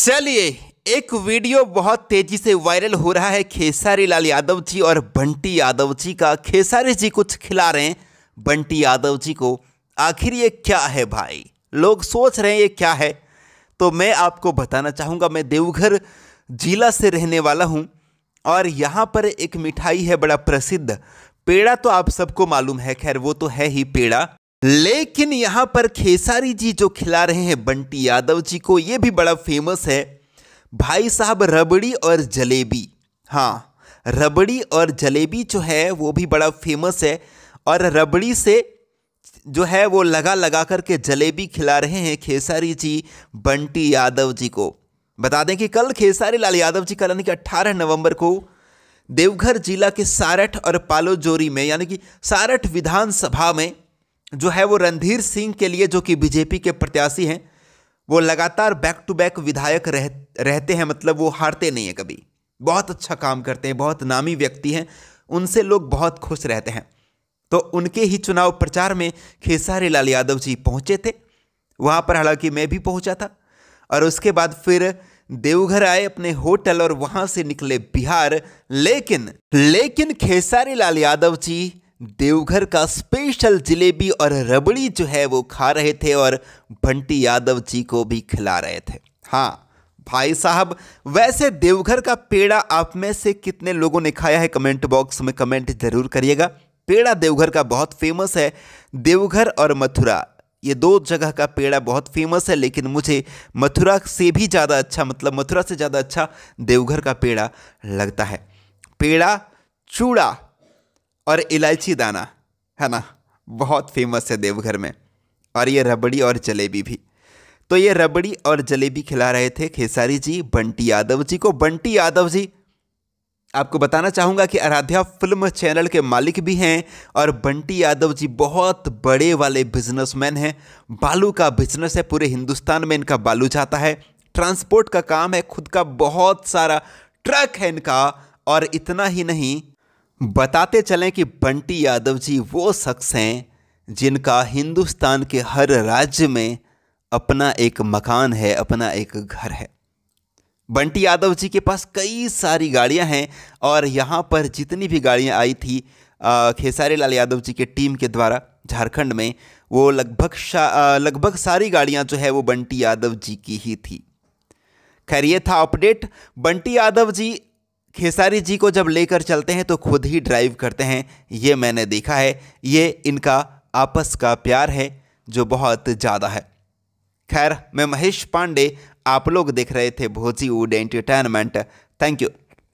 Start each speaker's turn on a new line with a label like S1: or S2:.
S1: चलिए एक वीडियो बहुत तेजी से वायरल हो रहा है खेसारी लाल यादव जी और बंटी यादव जी का खेसारी जी कुछ खिला रहे हैं बंटी यादव जी को आखिर ये क्या है भाई लोग सोच रहे हैं ये क्या है तो मैं आपको बताना चाहूँगा मैं देवघर जिला से रहने वाला हूँ और यहाँ पर एक मिठाई है बड़ा प्रसिद्ध पेड़ा तो आप सबको मालूम है खैर वो तो है ही पेड़ा लेकिन यहां पर खेसारी जी जो खिला रहे हैं बंटी यादव जी को यह भी बड़ा फेमस है भाई साहब रबड़ी और जलेबी हाँ रबड़ी और जलेबी जो है वो भी बड़ा फेमस है और रबड़ी से जो है वो लगा लगा करके जलेबी खिला रहे हैं खेसारी जी बंटी यादव जी को बता दें कि कल खेसारी लाल यादव जी का यानी कि अट्ठारह नवंबर को देवघर जिला के सारठ और पालोजोरी में यानी कि सारठ विधानसभा में जो है वो रणधीर सिंह के लिए जो कि बीजेपी के प्रत्याशी हैं वो लगातार बैक टू बैक विधायक रह रहते हैं मतलब वो हारते नहीं है कभी बहुत अच्छा काम करते हैं बहुत नामी व्यक्ति हैं उनसे लोग बहुत खुश रहते हैं तो उनके ही चुनाव प्रचार में खेसारी लाल यादव जी पहुंचे थे वहाँ पर हालांकि मैं भी पहुंचा था और उसके बाद फिर देवघर आए अपने होटल और वहाँ से निकले बिहार लेकिन लेकिन खेसारी लाल यादव जी देवघर का स्पेशल जलेबी और रबड़ी जो है वो खा रहे थे और बंटी यादव जी को भी खिला रहे थे हाँ भाई साहब वैसे देवघर का पेड़ा आप में से कितने लोगों ने खाया है कमेंट बॉक्स में कमेंट ज़रूर करिएगा पेड़ा देवघर का बहुत फेमस है देवघर और मथुरा ये दो जगह का पेड़ा बहुत फेमस है लेकिन मुझे मथुरा से भी ज़्यादा अच्छा मतलब मथुरा से ज़्यादा अच्छा देवघर का पेड़ा लगता है पेड़ा चूड़ा और इलायची दाना है ना बहुत फेमस है देवघर में और ये रबड़ी और जलेबी भी तो ये रबड़ी और जलेबी खिला रहे थे खेसारी जी बंटी यादव जी को बंटी यादव जी आपको बताना चाहूँगा कि आराध्या फिल्म चैनल के मालिक भी हैं और बंटी यादव जी बहुत बड़े वाले बिजनेसमैन हैं बालू का बिजनेस है पूरे हिंदुस्तान में इनका बालू जाता है ट्रांसपोर्ट का काम है खुद का बहुत सारा ट्रक है इनका और इतना ही नहीं बताते चलें कि बंटी यादव जी वो शख्स हैं जिनका हिंदुस्तान के हर राज्य में अपना एक मकान है अपना एक घर है बंटी यादव जी के पास कई सारी गाड़ियां हैं और यहाँ पर जितनी भी गाड़ियां आई थी खेसारी लाल यादव जी के टीम के द्वारा झारखंड में वो लगभग लगभग सारी गाड़ियां जो है वो बंटी यादव जी की ही थी खैर ये था अपडेट बंटी यादव जी खेसारी जी को जब लेकर चलते हैं तो खुद ही ड्राइव करते हैं ये मैंने देखा है ये इनका आपस का प्यार है जो बहुत ज़्यादा है खैर मैं महेश पांडे आप लोग देख रहे थे भोजी वुड एंटरटेनमेंट थैंक यू